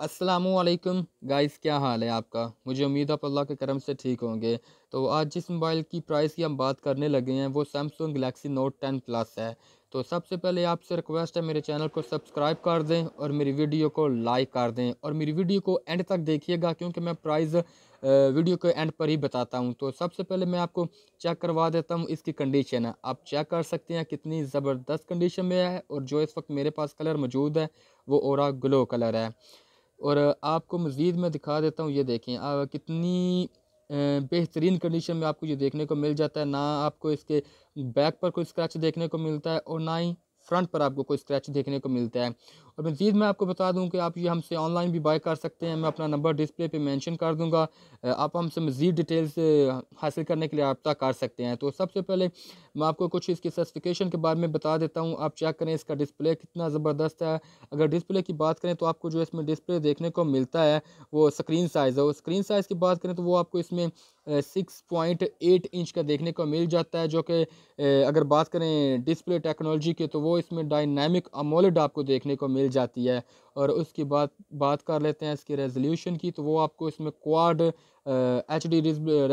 Aslam guys क्या हाल है आपका मुझे उम्मीद आप अल्लाह के करम से ठीक होंगे तो आज जिस मोबाइल की प्राइस की हम बात करने लगे हैं वो Samsung Galaxy Note ten plus है तो सबसे पहले आपसे रिक्वेस्ट है मेरे चैनल को सब्सक्राइब कर दें और मेरी वीडियो को लाइक कर दें और मेरी वीडियो को एंड तक देखिएगा क्योंकि मैं प्राइस वीडियो के एंड पर ही बताता हूँ तो सबसे पहले मैं आपको चेक करवा देता हूँ इसकी कंडीशन है आप चेक कर सकते हैं कितनी ज़बरदस्त कंडीशन में है और जो इस वक्त मेरे पास कलर मौजूद है वो और ग्लो कलर है और आपको मज़ीद मैं दिखा देता हूँ ये देखें आ, कितनी बेहतरीन कंडीशन में आपको ये देखने को मिल जाता है ना आपको इसके बैक पर कोई स्क्रैच देखने को मिलता है और ना ही फ्रंट पर आपको कोई स्क्रैच देखने को मिलता है और मज़ीद मैं आपको बता दूं कि आप ये हमसे ऑनलाइन भी बाय कर सकते हैं मैं अपना नंबर डिस्प्ले पे मेंशन कर दूंगा आप हमसे मज़ीद डिटेल्स हासिल करने के लिए रबता कर सकते हैं तो सबसे पहले मैं आपको कुछ इसकी सर्टिफिकेशन के बारे में बता देता हूँ आप चेक करें इसका डिस्प्ले कितना ज़बरदस्त है अगर डिस्प्ले की बात करें तो आपको जो इसमें डिस्प्ले देखने को मिलता है वो स्क्रीन साइज़ है और स्क्रीन साइज़ की बात करें तो वो आपको इसमें सिक्स पॉइंट एट इंच का देखने को मिल जाता है जो कि अगर बात करें डिस्प्ले टेक्नोलॉजी की तो वो इसमें डायनामिक अमोलिड आपको देखने को मिल जाती है और उसकी बात बात कर लेते हैं इसकी रेजोल्यूशन की तो वो आपको इसमें क्वाड एच डी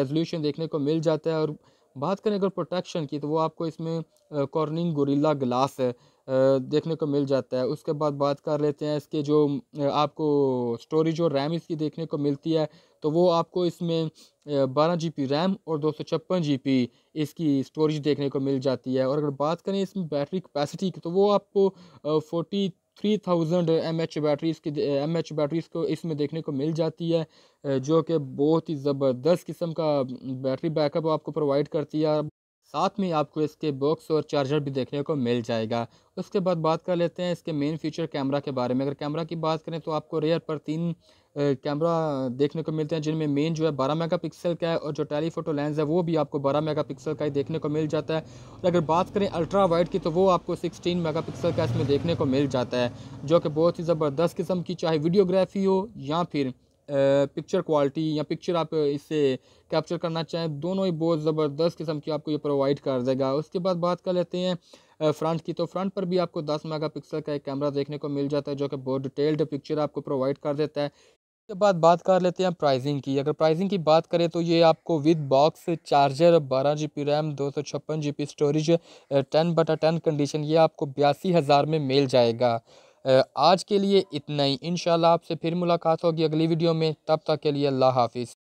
रेजोल्यूशन देखने को मिल जाता है और बात करें अगर प्रोटेक्शन की तो वो आपको इसमें कॉर्निंग गोरिल्ला ग्लास है देखने को मिल जाता है उसके बाद बात कर लेते हैं इसके जो आपको स्टोरेज और रैम इसकी देखने को मिलती है तो वो आपको इसमें बारह जी पी रैम और दो सौ छप्पन जी पी इसकी स्टोरेज देखने को मिल जाती है और अगर बात करें इसमें बैटरी कैपेसिटी की तो वो आपको forty three thousand M H batteries की एम एच बैटरीज को इसमें देखने को मिल जाती है जो कि बहुत ही ज़बरदस्त किस्म का बैटरी बैकअप आपको प्रोवाइड करती है साथ में आपको इसके बॉक्स और चार्जर भी देखने को मिल जाएगा उसके बाद बात कर लेते हैं इसके मेन फीचर कैमरा के बारे में अगर कैमरा की बात करें तो आपको रेयर पर तीन कैमरा देखने को मिलते हैं जिनमें मेन जो है 12 मेगापिक्सल का है और जो टेलीफोटो लेंस है वो भी आपको 12 मेगापिक्सल का ही देखने को मिल जाता है और अगर बात करें अल्ट्रा वाइड की तो वो आपको 16 मेगापिक्सल का इसमें देखने को मिल जाता है जो कि बहुत ही ज़बरदस्त किस्म की चाहे वीडियोग्राफी हो या फिर पिक्चर क्वालिटी या पिक्चर आप इससे कैप्चर करना चाहें दोनों ही बहुत ज़बरदस्त किस्म की आपको ये प्रोवाइड कर देगा उसके बाद बात कर लेते हैं फ्रंट की तो फ्रंट पर भी आपको 10 मेगापिक्सल का एक कैमरा देखने को मिल जाता है जो कि बहुत डिटेल्ड पिक्चर आपको प्रोवाइड कर देता है उसके बाद बात कर लेते हैं प्राइजिंग की अगर प्राइजिंग की बात करें तो ये आपको विद बॉक्स चार्जर बारह जी बी रैम दो सौ छप्पन जी बी स्टोरेज टेन बटा टेन कंडीशन ये आपको बयासी हज़ार में मिल जाएगा आज के लिए इतना ही इन आपसे फिर मुलाकात होगी अगली वीडियो में तब तक के लिए अल्लाह हाफिज़